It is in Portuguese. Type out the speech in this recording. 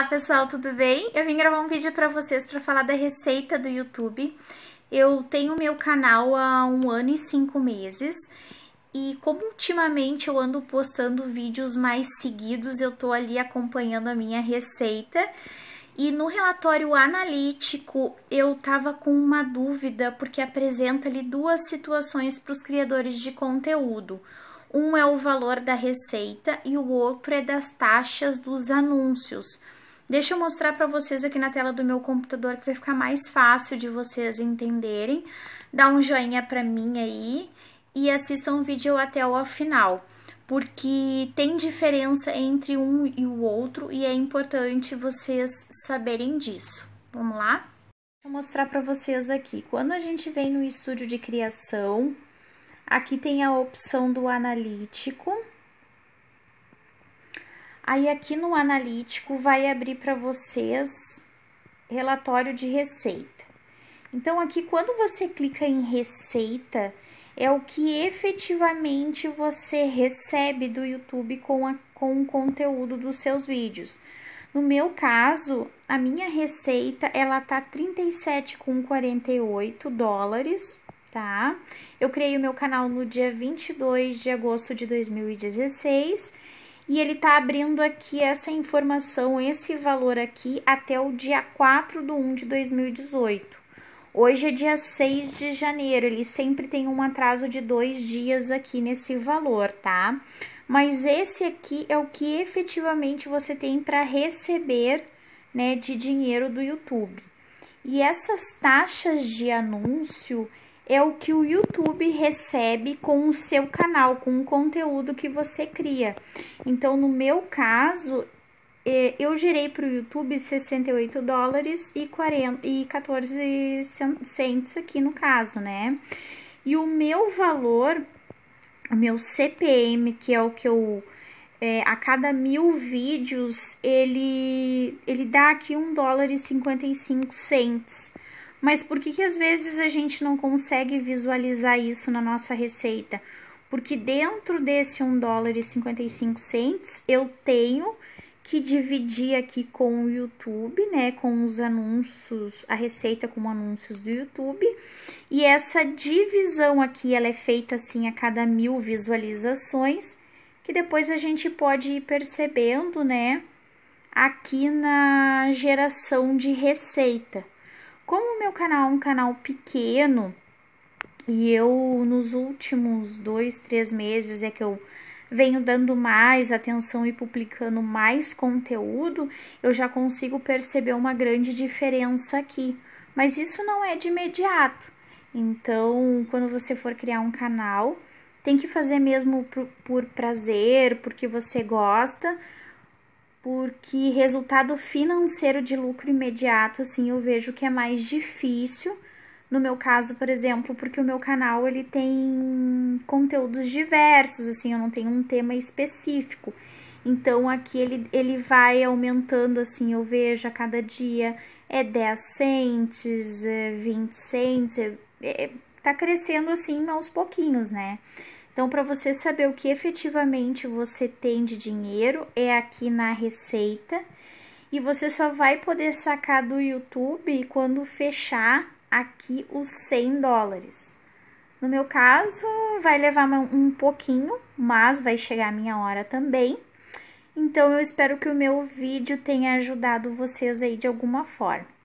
Olá pessoal, tudo bem? Eu vim gravar um vídeo para vocês para falar da receita do YouTube. Eu tenho meu canal há um ano e cinco meses e como ultimamente eu ando postando vídeos mais seguidos, eu tô ali acompanhando a minha receita. E no relatório analítico eu tava com uma dúvida porque apresenta ali duas situações para os criadores de conteúdo. Um é o valor da receita e o outro é das taxas dos anúncios. Deixa eu mostrar para vocês aqui na tela do meu computador que vai ficar mais fácil de vocês entenderem. Dá um joinha para mim aí e assistam o vídeo até o final, porque tem diferença entre um e o outro e é importante vocês saberem disso. Vamos lá? Vou mostrar para vocês aqui. Quando a gente vem no estúdio de criação, aqui tem a opção do analítico Aí aqui no analítico vai abrir para vocês relatório de receita. Então aqui quando você clica em receita, é o que efetivamente você recebe do YouTube com, a, com o conteúdo dos seus vídeos. No meu caso, a minha receita ela tá 37,48 dólares, tá? Eu criei o meu canal no dia 22 de agosto de 2016 e ele está abrindo aqui essa informação, esse valor aqui, até o dia 4 de 1 de 2018. Hoje é dia 6 de janeiro, ele sempre tem um atraso de dois dias aqui nesse valor, tá? Mas esse aqui é o que efetivamente você tem para receber né, de dinheiro do YouTube. E essas taxas de anúncio, é o que o YouTube recebe com o seu canal, com o conteúdo que você cria. Então, no meu caso, é, eu gerei para o YouTube 68 dólares e, 40, e 14 cents aqui no caso, né? E o meu valor, o meu CPM, que é o que eu é, a cada mil vídeos ele ele dá aqui um dólar e 55 cents. Mas por que, que às vezes a gente não consegue visualizar isso na nossa receita? Porque dentro desse 1 dólar e 55 cents, eu tenho que dividir aqui com o YouTube, né, com os anúncios, a receita com anúncios do YouTube. E essa divisão aqui, ela é feita assim a cada mil visualizações, que depois a gente pode ir percebendo, né, aqui na geração de receita. Como o meu canal é um canal pequeno e eu nos últimos dois, três meses é que eu venho dando mais atenção e publicando mais conteúdo, eu já consigo perceber uma grande diferença aqui. Mas isso não é de imediato. Então, quando você for criar um canal, tem que fazer mesmo por, por prazer, porque você gosta, porque resultado financeiro de lucro imediato, assim, eu vejo que é mais difícil. No meu caso, por exemplo, porque o meu canal ele tem conteúdos diversos, assim, eu não tenho um tema específico. Então aqui ele, ele vai aumentando, assim, eu vejo a cada dia é 10 centes, é 20 centes, é, é, tá crescendo assim aos pouquinhos, né? Então, para você saber o que efetivamente você tem de dinheiro, é aqui na receita. E você só vai poder sacar do YouTube quando fechar aqui os 100 dólares. No meu caso, vai levar um pouquinho, mas vai chegar a minha hora também. Então, eu espero que o meu vídeo tenha ajudado vocês aí de alguma forma.